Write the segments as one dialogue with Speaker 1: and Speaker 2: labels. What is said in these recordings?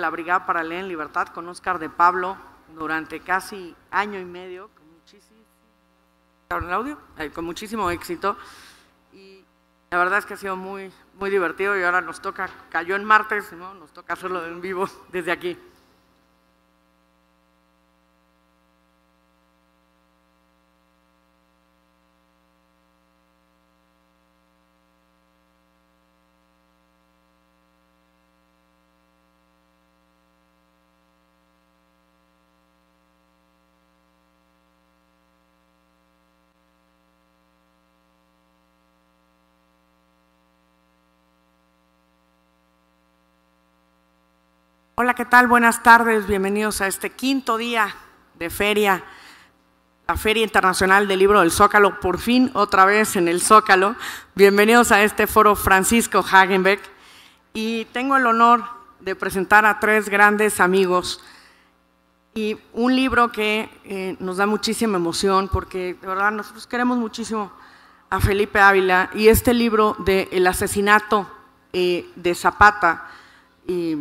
Speaker 1: la Brigada para Leer en Libertad con Óscar de Pablo durante casi año y medio, con muchísimo, con muchísimo éxito. Y la verdad es que ha sido muy, muy divertido y ahora nos toca, cayó en martes, ¿no? nos toca hacerlo en vivo desde aquí. Hola, ¿qué tal? Buenas tardes, bienvenidos a este quinto día de feria, la Feria Internacional del Libro del Zócalo, por fin otra vez en el Zócalo. Bienvenidos a este foro Francisco Hagenbeck y tengo el honor de presentar a tres grandes amigos y un libro que eh, nos da muchísima emoción porque de verdad nosotros queremos muchísimo a Felipe Ávila y este libro de El asesinato eh, de Zapata. Y,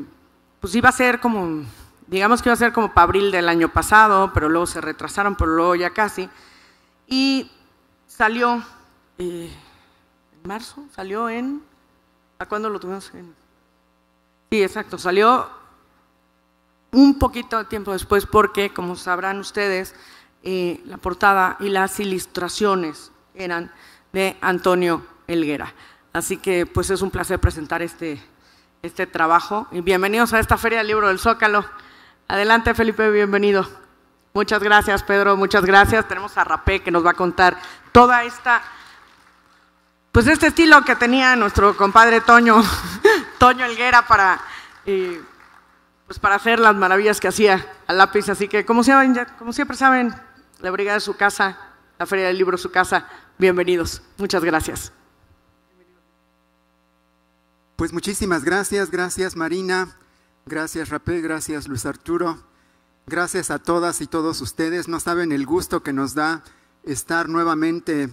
Speaker 1: pues iba a ser como, digamos que iba a ser como para abril del año pasado, pero luego se retrasaron, pero luego ya casi. Y salió eh, en marzo, salió en, ¿a cuándo lo tuvimos? sí, exacto, salió un poquito de tiempo después porque, como sabrán ustedes, eh, la portada y las ilustraciones eran de Antonio Helguera. Así que pues es un placer presentar este, este trabajo. Y bienvenidos a esta Feria del Libro del Zócalo. Adelante, Felipe, bienvenido. Muchas gracias, Pedro, muchas gracias. Tenemos a Rapé que nos va a contar toda esta, pues este estilo que tenía nuestro compadre Toño, Toño Elguera para, pues para hacer las maravillas que hacía a lápiz. Así que, como, como siempre saben, la brigada de su casa, la Feria del Libro su casa. Bienvenidos. Muchas gracias.
Speaker 2: Pues muchísimas gracias, gracias Marina, gracias Rapel, gracias Luis Arturo, gracias a todas y todos ustedes. No saben el gusto que nos da estar nuevamente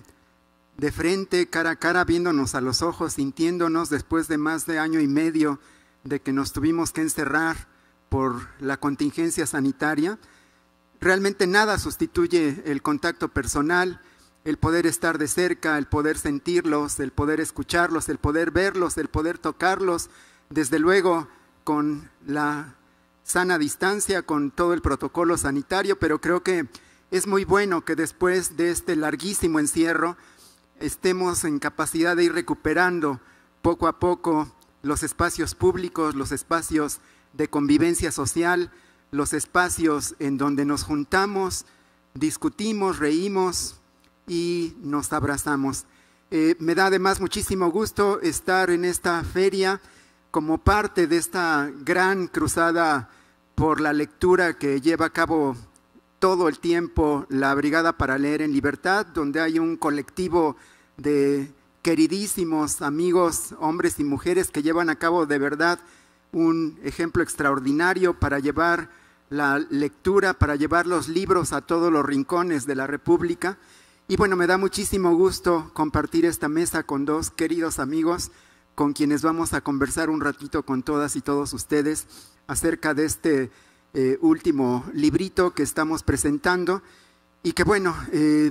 Speaker 2: de frente, cara a cara, viéndonos a los ojos, sintiéndonos después de más de año y medio de que nos tuvimos que encerrar por la contingencia sanitaria. Realmente nada sustituye el contacto personal, el poder estar de cerca, el poder sentirlos, el poder escucharlos, el poder verlos, el poder tocarlos, desde luego con la sana distancia, con todo el protocolo sanitario, pero creo que es muy bueno que después de este larguísimo encierro estemos en capacidad de ir recuperando poco a poco los espacios públicos, los espacios de convivencia social, los espacios en donde nos juntamos, discutimos, reímos, y nos abrazamos. Eh, me da además muchísimo gusto estar en esta feria como parte de esta gran cruzada por la lectura que lleva a cabo todo el tiempo la Brigada para Leer en Libertad, donde hay un colectivo de queridísimos amigos, hombres y mujeres que llevan a cabo de verdad un ejemplo extraordinario para llevar la lectura, para llevar los libros a todos los rincones de la República. Y bueno, me da muchísimo gusto compartir esta mesa con dos queridos amigos con quienes vamos a conversar un ratito con todas y todos ustedes acerca de este eh, último librito que estamos presentando y que bueno, eh,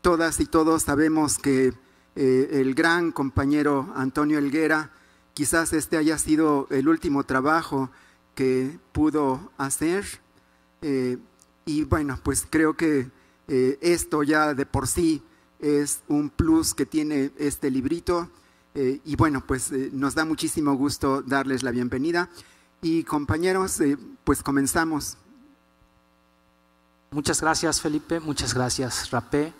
Speaker 2: todas y todos sabemos que eh, el gran compañero Antonio Elguera, quizás este haya sido el último trabajo que pudo hacer y bueno, pues creo que eh, esto ya de por sí es un plus que tiene este librito. Eh, y bueno, pues eh, nos da muchísimo gusto darles la bienvenida. Y compañeros, pues comenzamos.
Speaker 3: Muchas gracias Felipe, muchas gracias Rapé.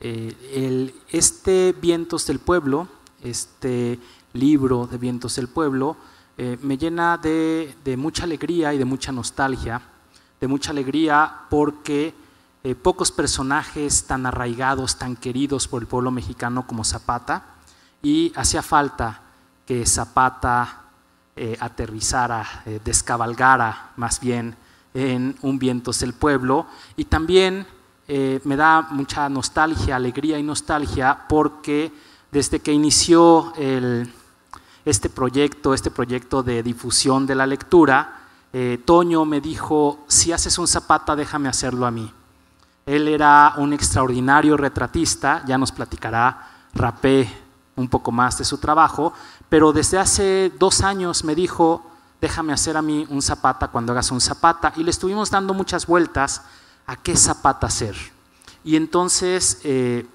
Speaker 3: este Vientos del Pueblo, este libro de Vientos del Pueblo, me llena de, de mucha alegría y de mucha nostalgia, de mucha alegría porque eh, pocos personajes tan arraigados, tan queridos por el pueblo mexicano como Zapata, y hacía falta que Zapata eh, aterrizara, eh, descabalgara más bien en un viento es el pueblo, y también me da mucha nostalgia, alegría y nostalgia, porque desde que inició este proyecto, este proyecto de difusión de la lectura, Toño me dijo, si haces un zapata, déjame hacerlo a mí. Él era un extraordinario retratista, ya nos platicará Rapé un poco más de su trabajo, pero desde hace dos años me dijo, déjame hacer a mí un zapata cuando hagas un zapata, y le estuvimos dando muchas vueltas a qué zapata hacer. Y entonces eh,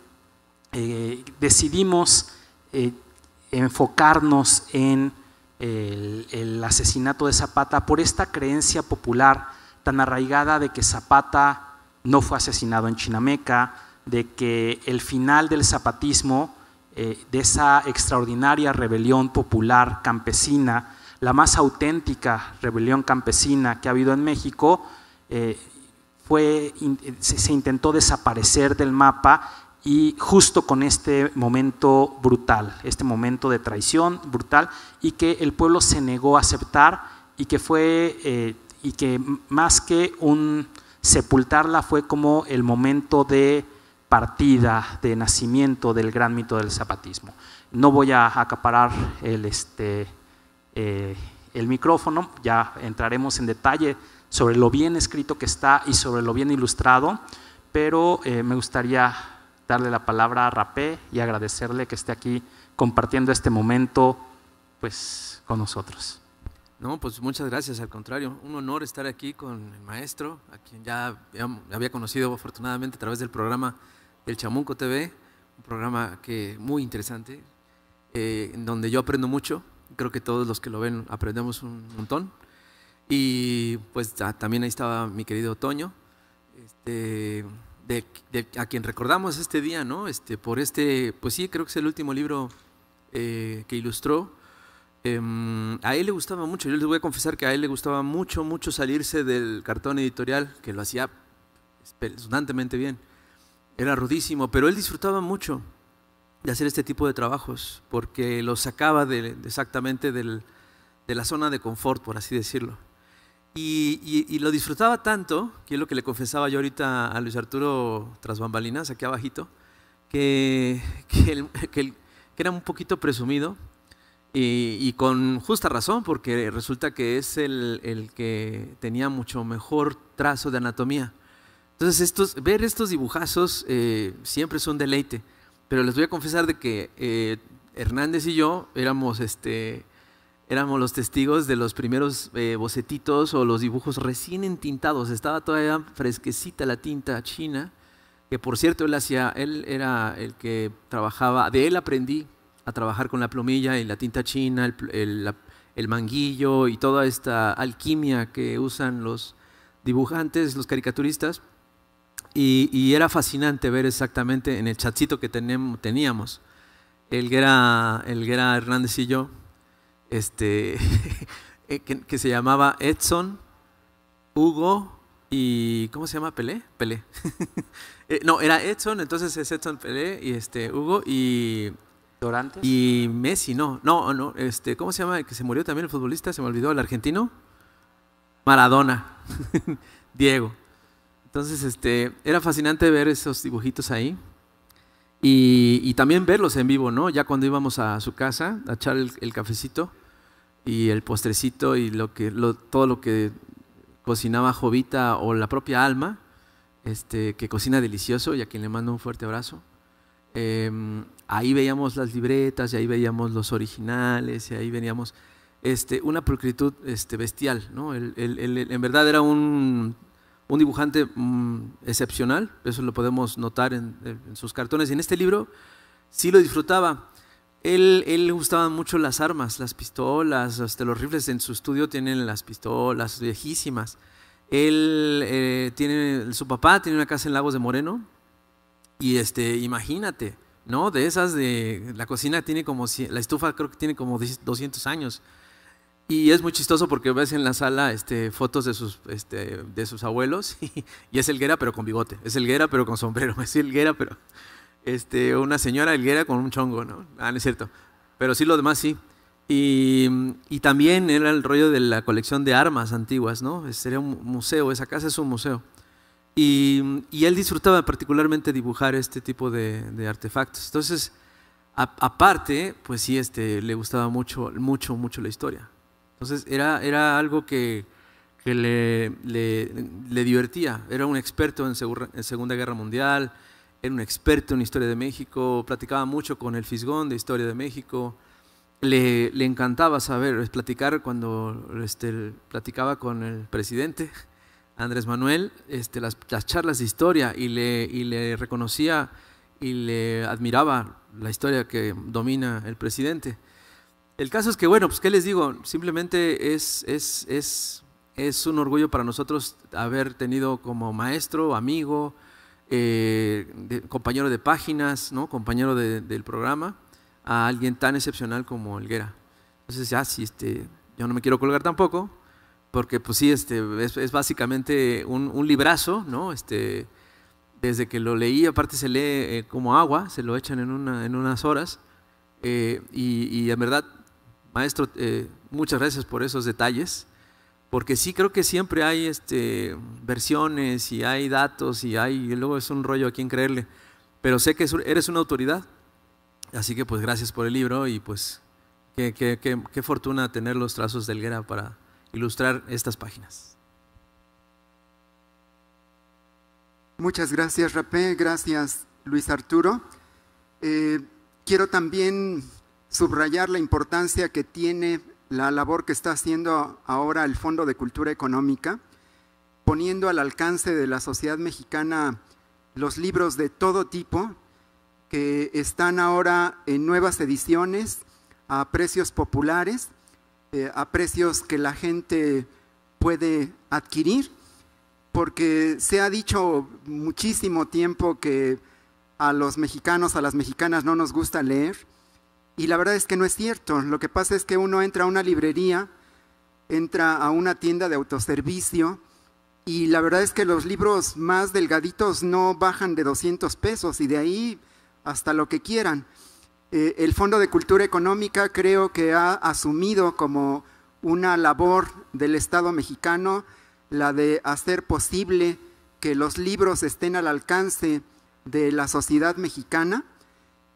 Speaker 3: eh, decidimos eh, enfocarnos en el asesinato de Zapata por esta creencia popular tan arraigada de que Zapata no fue asesinado en Chinameca, de que el final del zapatismo, eh, de esa extraordinaria rebelión popular campesina, la más auténtica rebelión campesina que ha habido en México, eh, fue, eh, se, intentó desaparecer del mapa y justo con este momento brutal, este momento de traición brutal y que el pueblo se negó a aceptar y que fue y que más que un sepultarla fue como el momento de partida, de nacimiento del gran mito del zapatismo. No voy a acaparar el, este, eh, micrófono, ya entraremos en detalle sobre lo bien escrito que está y sobre lo bien ilustrado, pero eh, me gustaría darle la palabra a Rapé y agradecerle que esté aquí compartiendo este momento pues, con nosotros.
Speaker 4: No, pues muchas gracias, al contrario, un honor estar aquí con el maestro, a quien ya había conocido afortunadamente a través del programa del Chamunco TV, un programa que muy interesante, eh, en donde yo aprendo mucho, creo que todos los que lo ven aprendemos un montón. Y pues también ahí estaba mi querido Toño, este, a quien recordamos este día, ¿no? Este, por este, pues sí, creo que es el último libro eh, que ilustró Em, a él le gustaba mucho, yo les voy a confesar que a él le gustaba mucho, mucho salirse del cartón editorial, que lo hacía espeluznantemente bien. Era rudísimo, pero él disfrutaba mucho de hacer este tipo de trabajos, porque lo sacaba de, exactamente de la zona de confort, por así decirlo. Y, lo disfrutaba tanto, que es lo que le confesaba yo ahorita a Luis Arturo tras bambalinas, aquí abajito, que, que era un poquito presumido y, con justa razón, porque resulta que es el, que tenía mucho mejor trazo de anatomía. Entonces, estos, ver estos dibujazos eh, siempre es un deleite. Pero les voy a confesar de que eh, Hernández y yo éramos, este, éramos los testigos de los primeros eh, bocetitos o los dibujos recién entintados. Estaba todavía fresquecita la tinta china, que por cierto él hacía, él era el que trabajaba, de él aprendí a trabajar con la plumilla y la tinta china, el, manguillo y toda esta alquimia que usan los dibujantes, los caricaturistas. Y, era fascinante ver exactamente en el chatcito que teníamos, el el era Hernández y yo, este, eh, que, se llamaba Edson, Hugo y ¿cómo se llama? Pelé, Pelé. Eh, no, era Edson, entonces es Edson Pelé y este Hugo y y Messi, no. No, no. Este, ¿Cómo se llama? que se murió también el futbolista, se me olvidó, el argentino. Maradona. Diego. Entonces, este, era fascinante ver esos dibujitos ahí. Y, también verlos en vivo, ¿no? Ya cuando íbamos a su casa a echar el, cafecito y el postrecito y lo que, todo lo que cocinaba Jovita o la propia Alma, este, que cocina delicioso y a quien le mando un fuerte abrazo. Em, ahí veíamos las libretas y ahí veíamos los originales y ahí veníamos este, una pulcritud este, bestial. ¿no? en verdad era un, dibujante mm, excepcional, eso lo podemos notar en, sus cartones. Y en este libro sí lo disfrutaba. Él, él le gustaban mucho las armas, las pistolas, hasta los rifles en su estudio tienen las pistolas viejísimas. Él eh, tiene, su papá tiene una casa en Lagos de Moreno, y este, imagínate, ¿no? De esas de la cocina tiene como la estufa creo que tiene como 200 años. Y es muy chistoso porque ves en la sala este, fotos de sus, este, de sus abuelos y, es elguera pero con bigote, es elguera pero con sombrero, es elguera pero este, una señora elguera con un chongo, ¿no? Ah, no es cierto. Pero sí lo demás sí. Y, y también era el rollo de la colección de armas antiguas, ¿no? Sería un museo, esa casa es un museo. Y, él disfrutaba particularmente dibujar este tipo de, artefactos. Entonces, aparte, pues sí, este, le gustaba mucho, mucho, mucho la historia. Entonces, era, algo que, le, divertía. Era un experto en, Segunda Guerra Mundial, era un experto en historia de México, platicaba mucho con el Fisgón de historia de México. Le, encantaba saber, platicar cuando este, platicaba con el presidente Andrés Manuel este, las, charlas de historia y le, le reconocía y le admiraba la historia que domina el presidente. El caso es que, bueno, pues qué les digo, simplemente es, un orgullo para nosotros haber tenido como maestro, amigo, eh, compañero de páginas, ¿no? compañero del programa, a alguien tan excepcional como Elguera. Entonces, ya, si este, yo no me quiero colgar tampoco, porque pues sí, este, es, básicamente un, un, librazo, ¿no? Este, desde que lo leí, aparte se lee eh, como agua, se lo echan en, una, en unas horas. Eh, y, en verdad, maestro, eh, muchas gracias por esos detalles, porque sí creo que siempre hay este, versiones y hay datos y hay, luego es un rollo a quién creerle, pero sé que eres una autoridad, así que pues gracias por el libro y pues qué, qué, qué, qué fortuna tener los trazos de Guerra para ilustrar estas páginas.
Speaker 2: Muchas gracias, Rapé. Gracias, Luis Arturo. Eh, quiero también subrayar la importancia que tiene la labor que está haciendo ahora el Fondo de Cultura Económica, poniendo al alcance de la sociedad mexicana los libros de todo tipo que están ahora en nuevas ediciones a precios populares eh, a precios que la gente puede adquirir, porque se ha dicho muchísimo tiempo que a los mexicanos, a las mexicanas no nos gusta leer, y la verdad es que no es cierto. Lo que pasa es que uno entra a una librería, entra a una tienda de autoservicio, y la verdad es que los libros más delgaditos no bajan de 200 pesos, y de ahí hasta lo que quieran. Eh, el Fondo de Cultura Económica creo que ha asumido como una labor del Estado mexicano la de hacer posible que los libros estén al alcance de la sociedad mexicana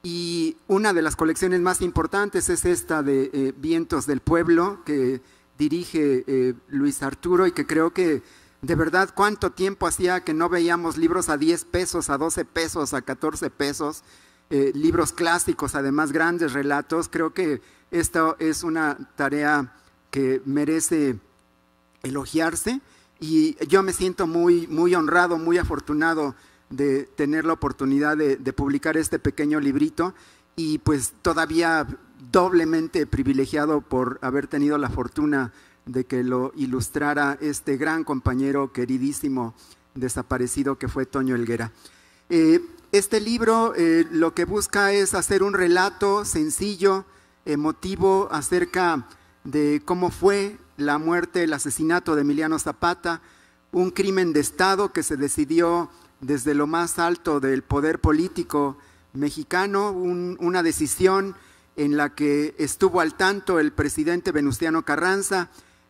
Speaker 2: y una de las colecciones más importantes es esta de eh, Vientos del Pueblo que dirige eh, Luis Arturo y que creo que de verdad cuánto tiempo hacía que no veíamos libros a 10 pesos, a 12 pesos, a 14 pesos eh, libros clásicos, además grandes relatos. Creo que esta es una tarea que merece elogiarse y yo me siento muy, muy honrado, muy afortunado de tener la oportunidad de, publicar este pequeño librito y pues todavía doblemente privilegiado por haber tenido la fortuna de que lo ilustrara este gran compañero queridísimo desaparecido que fue Toño Elguera. Eh, este libro eh, lo que busca es hacer un relato sencillo, emotivo, acerca de cómo fue la muerte, el asesinato de Emiliano Zapata, un crimen de Estado que se decidió desde lo más alto del poder político mexicano, una decisión en la que estuvo al tanto el presidente Venustiano Carranza,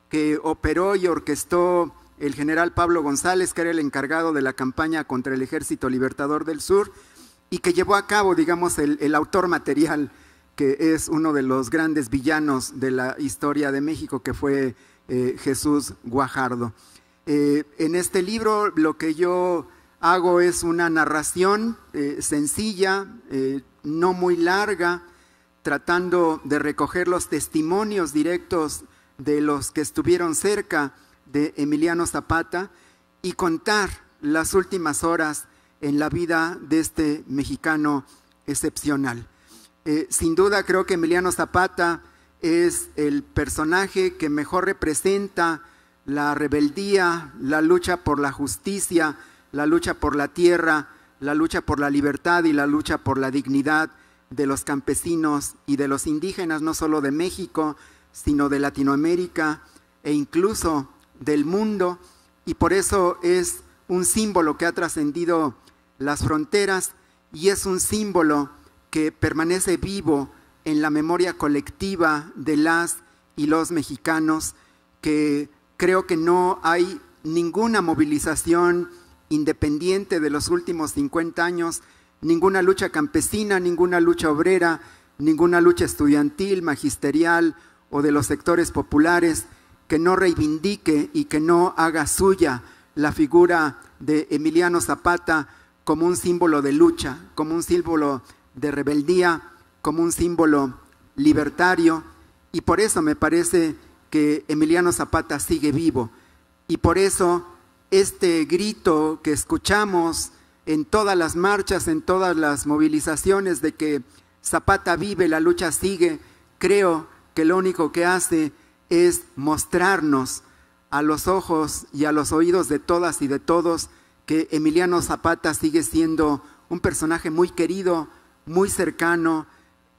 Speaker 2: que operó y orquestó el general Pablo González, que era el encargado de la campaña contra el Ejército Libertador del Sur y que llevó a cabo, digamos, el, autor material, que es uno de los grandes villanos de la historia de México, que fue eh, Jesús Guajardo. Eh, en este libro lo que yo hago es una narración eh, sencilla, no muy larga, tratando de recoger los testimonios directos de los que estuvieron cerca de Emiliano Zapata y contar las últimas horas en la vida de este mexicano excepcional. Eh, sin duda creo que Emiliano Zapata es el personaje que mejor representa la rebeldía, la lucha por la justicia, la lucha por la tierra, la lucha por la libertad y la lucha por la dignidad de los campesinos y de los indígenas, no solo de México, sino de Latinoamérica e incluso del mundo y por eso es un símbolo que ha trascendido las fronteras y es un símbolo que permanece vivo en la memoria colectiva de las y los mexicanos, que creo que no hay ninguna movilización independiente de los últimos 50 años, ninguna lucha campesina, ninguna lucha obrera, ninguna lucha estudiantil, magisterial o de los sectores populares que no reivindique y que no haga suya la figura de Emiliano Zapata como un símbolo de lucha, como un símbolo de rebeldía, como un símbolo libertario. Y por eso me parece que Emiliano Zapata sigue vivo. Y por eso este grito que escuchamos en todas las marchas, en todas las movilizaciones de que Zapata vive, la lucha sigue, creo que lo único que hace es mostrarnos a los ojos y a los oídos de todas y de todos que Emiliano Zapata sigue siendo un personaje muy querido, muy cercano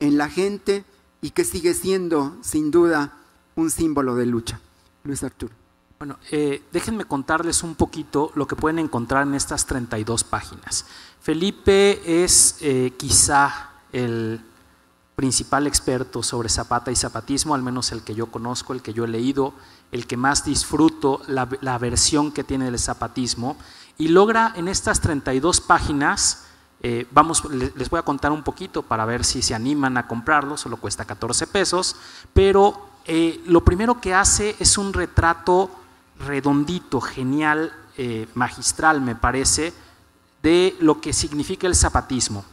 Speaker 2: en la gente y que sigue siendo, sin duda, un símbolo de lucha. Luis Arturo.
Speaker 3: Bueno, eh, déjenme contarles un poquito lo que pueden encontrar en estas 32 páginas. Felipe es eh, quizá el principal experto sobre zapata y zapatismo, al menos el que yo conozco, el que yo he leído, el que más disfruto, la, versión que tiene del zapatismo, y logra en estas 32 páginas, eh, vamos, les voy a contar un poquito para ver si se animan a comprarlo, solo cuesta 14 pesos, pero eh, lo primero que hace es un retrato redondito, genial, eh, magistral me parece, de lo que significa el zapatismo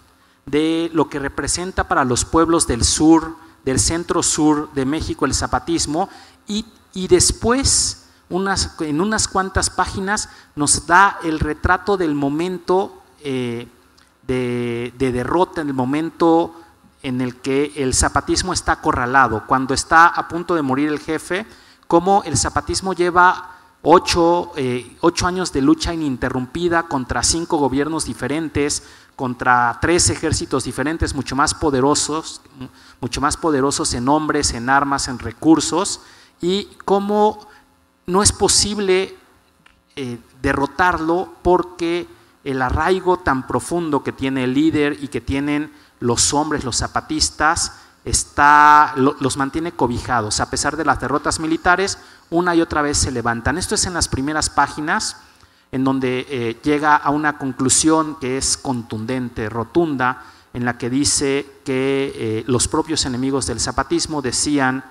Speaker 3: de lo que representa para los pueblos del sur, del centro sur de México el zapatismo y, después en unas cuantas páginas nos da el retrato del momento eh, de, derrota, en el momento en el que el zapatismo está acorralado, cuando está a punto de morir el jefe, cómo el zapatismo lleva ocho eh, años de lucha ininterrumpida contra cinco gobiernos diferentes, contra tres ejércitos diferentes, mucho más poderosos, mucho más poderosos en hombres, en armas, en recursos, y cómo no es posible eh, derrotarlo porque el arraigo tan profundo que tiene el líder y que tienen los hombres, los zapatistas, está, los mantiene cobijados. A pesar de las derrotas militares, una y otra vez se levantan. Esto es en las primeras páginas en donde eh, llega a una conclusión que es contundente, rotunda, en la que dice que eh, los propios enemigos del zapatismo decían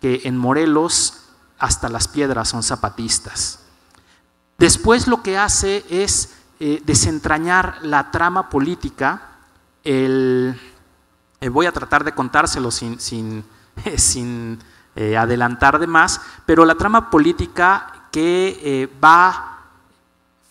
Speaker 3: que en Morelos hasta las piedras son zapatistas. Después lo que hace es eh, desentrañar la trama política, voy a tratar de contárselo sin, sin, sin adelantar de más, pero la trama política que va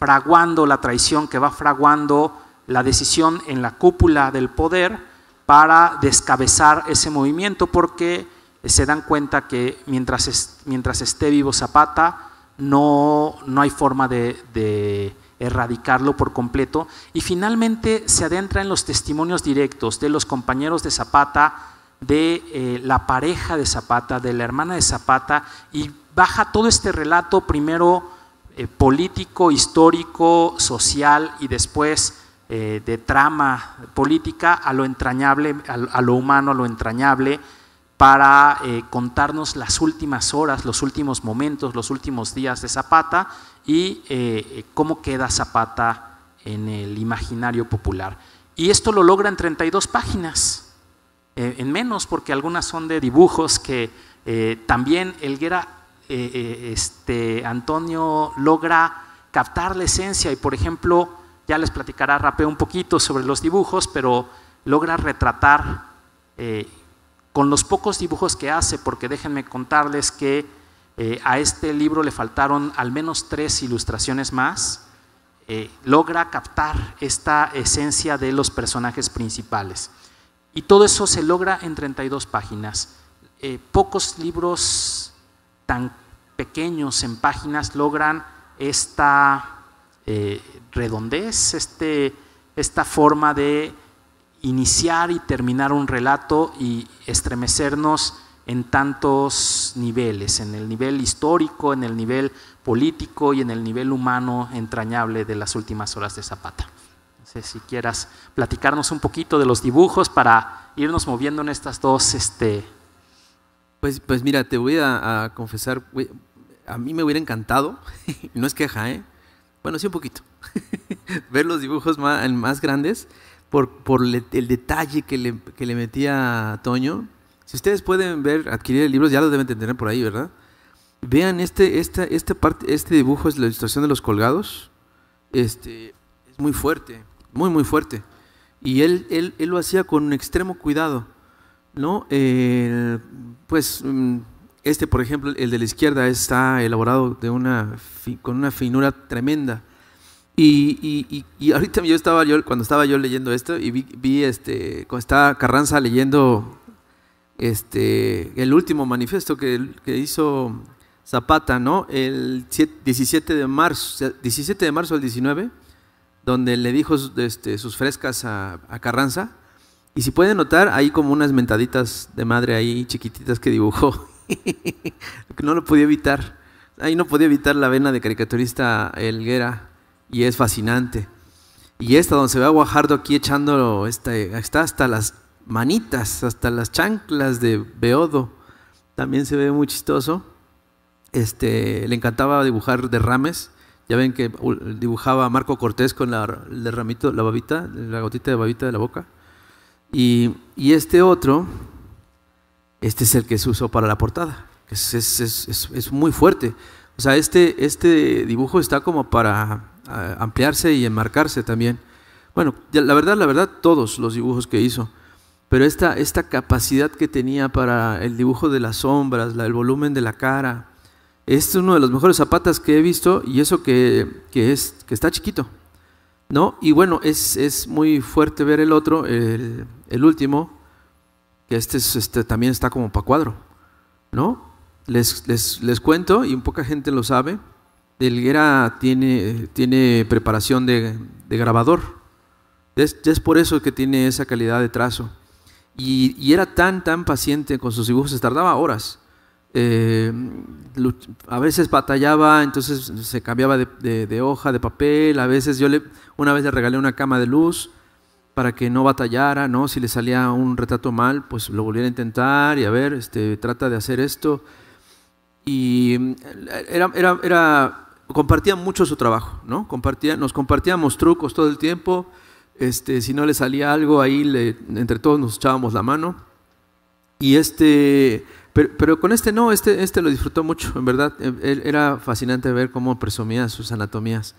Speaker 3: fraguando la traición, que va fraguando la decisión en la cúpula del poder para descabezar ese movimiento porque se dan cuenta que mientras, mientras esté vivo Zapata no, no hay forma de, erradicarlo por completo y finalmente se adentra en los testimonios directos de los compañeros de Zapata, de eh, la pareja de Zapata, de la hermana de Zapata, y baja todo este relato primero eh, político, histórico, social y después eh, de trama política a lo entrañable, a, lo humano, a lo entrañable, para eh, contarnos las últimas horas, los últimos momentos, los últimos días de Zapata y cómo queda Zapata en el imaginario popular. Y esto lo logra en 32 páginas, en menos, porque algunas son de dibujos que también Elguera eh, eh, este, Antonio logra captar la esencia y, por ejemplo, ya les platicará Rapé un poquito sobre los dibujos, pero logra retratar eh, con los pocos dibujos que hace, porque déjenme contarles que a este libro le faltaron al menos tres ilustraciones más, logra captar esta esencia de los personajes principales. Y todo eso se logra en 32 páginas. pocos libros tan pequeños en páginas logran esta eh, redondez, este, esta forma de iniciar y terminar un relato y estremecernos en tantos niveles, en el nivel histórico, en el nivel político y en el nivel humano entrañable de las últimas horas de Zapata. No sé si quieras platicarnos un poquito de los dibujos para irnos moviendo en estas dos. Este... Pues, pues mira,
Speaker 4: te voy a confesar, a mí me hubiera encantado, no es queja, ¿eh? bueno, sí un poquito, ver los dibujos más, más grandes por, por el detalle que le, metía a Toño. Si ustedes pueden ver, adquirir el libro, ya lo deben tener por ahí, ¿verdad? Vean este, parte, este dibujo es la ilustración de los colgados. Este, es muy fuerte, muy, muy fuerte. Y él, él, lo hacía con un extremo cuidado, ¿no? Eh, pues mm, este, por ejemplo, el de la izquierda está elaborado de una, con una finura tremenda. Y, ahorita yo estaba yo, cuando estaba yo leyendo esto y vi, este, cuando estaba Carranza leyendo este, el último manifiesto que, que hizo Zapata, ¿no? El 17 de marzo, 17 de marzo al 19, donde le dijo este, sus frescas a, a, Carranza. Y si pueden notar, hay como unas mentaditas de madre ahí chiquititas que dibujó no lo podía evitar. Ahí no podía evitar la vena de caricaturista Elguera y es fascinante. Y esta donde se ve a Guajardo aquí echándolo, este, está hasta las manitas, hasta las chanclas de Beodo. También se ve muy chistoso. Este, le encantaba dibujar derrames. Ya ven que uh, dibujaba Marco Cortés con la, derramito, la babita, la gotita de babita de la boca. Y, y este otro, este es el que se usó para la portada. Es, es, muy fuerte. O sea, este, este dibujo está como para ah, ampliarse y enmarcarse también. Bueno, la verdad, la verdad, todos los dibujos que hizo. Pero esta, esta capacidad que tenía para el dibujo de las sombras, la, el volumen de la cara, este es uno de los mejores zapatas que he visto y eso que, que es, que está chiquito. ¿no? Y bueno, es, es muy fuerte ver el otro, el, el último, que este, este, también está como para cuadro, ¿no? Les, cuento, y poca gente lo sabe, Delguera tiene, tiene preparación de, grabador. Es, es, por eso que tiene esa calidad de trazo. Y, era tan, tan paciente con sus dibujos, se tardaba horas. Eh, a veces batallaba, entonces se cambiaba de, de, hoja, de papel. A veces yo le, una vez le regalé una cama de luz para que no batallara, ¿no? Si le salía un retrato mal, pues lo volviera a intentar y a ver, este, trata de hacer esto. Y eh, era, era, compartía mucho su trabajo, ¿no? Compartía, nos compartíamos trucos todo el tiempo. Este, si no le salía algo, ahí entre todos nos echábamos la mano. Y este, pero, con este no, este, este lo disfrutó mucho, en verdad. E, e, era fascinante ver cómo presumía sus anatomías.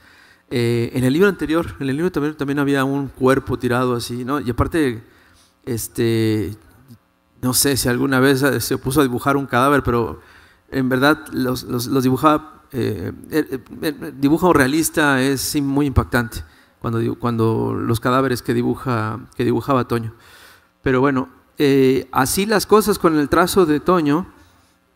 Speaker 4: Eh, en el libro anterior, en el libro también, había un cuerpo tirado así, ¿no? Y aparte, este, no sé si alguna vez se puso a dibujar un cadáver, pero en verdad los, los, dibujaba, eh, eh, eh dibujo realista es muy impactante cuando, cuando los cadáveres que, dibuja, que dibujaba Toño. Pero bueno, así las cosas con el trazo de Toño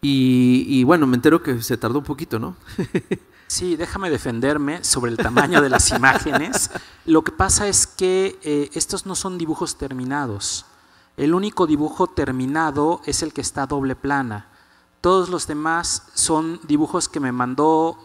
Speaker 4: y bueno, me entero que se tardó un poquito, ¿no?
Speaker 3: Sí, déjame defenderme sobre el tamaño de las imágenes. Lo que pasa es que eh, estos no son dibujos terminados. El único dibujo terminado es el que está doble plana. Todos los demás son dibujos que me mandó,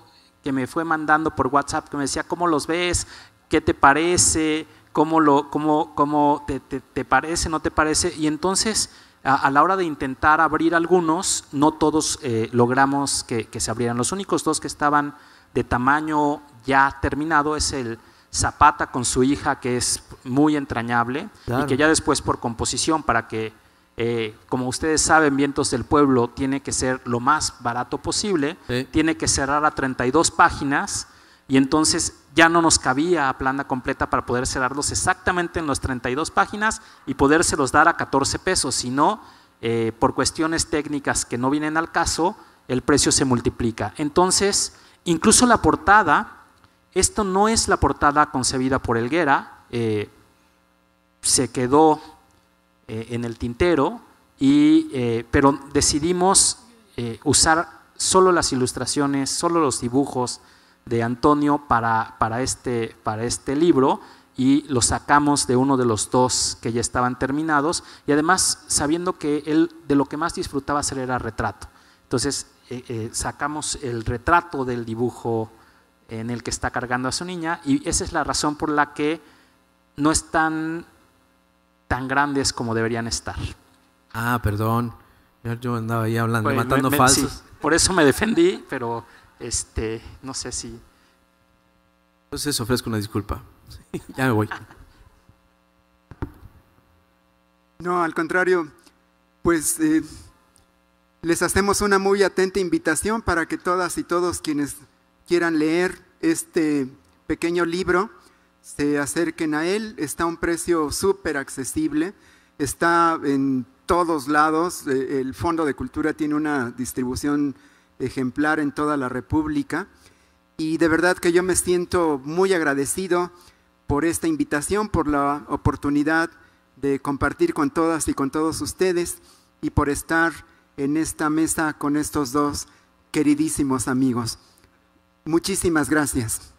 Speaker 3: que me fue mandando por WhatsApp, que me decía, ¿cómo los ves? ¿Qué te parece? ¿Cómo, lo, cómo, te, parece? ¿No te parece? Y entonces, a, la hora de intentar abrir algunos, no todos eh, logramos que se abrieran. Los únicos dos que estaban de tamaño ya terminado es el Zapata con su hija, que es muy entrañable, y que ya después por composición, para que, eh, como ustedes saben, Vientos del Pueblo tiene que ser lo más barato posible, tiene que cerrar a 32 páginas, y entonces ya no nos cabía a plana completa para poder cerrarlos exactamente en las 32 páginas y los dar a 14 pesos, sino eh, por cuestiones técnicas que no vienen al caso, el precio se multiplica. Entonces, Incluso la portada, esto no es la portada concebida por Elguera, eh, se quedó eh, en el tintero, eh, pero decidimos usar solo las ilustraciones, solo los dibujos de Antonio para, para, este, para este libro y lo sacamos de uno de los dos que ya estaban terminados y además sabiendo que él de lo que más disfrutaba hacer era retrato. Entonces eh, eh, sacamos el retrato del dibujo en el que está cargando a su niña y esa es la razón por la que no están tan grandes como deberían estar.
Speaker 4: Ah, perdón. Yo andaba ahí hablando, matando falsos.
Speaker 3: por eso me defendí, pero este, no sé si.
Speaker 4: Entonces ofrezco una disculpa. ya me voy.
Speaker 2: No, al contrario, pues eh, les hacemos una muy atenta invitación para que todas y todos quienes quieran leer este pequeño libro se acerquen a él. Está a un precio súper accesible, está en todos lados. Eh, el Fondo de Cultura tiene una distribución ejemplar en toda la República. Y de verdad que yo me siento muy agradecido por esta invitación, por la oportunidad de compartir con todas y con todos ustedes y por estar en esta mesa con estos dos queridísimos amigos. Muchísimas gracias.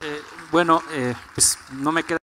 Speaker 2: Eh, bueno, eh, pues no me queda...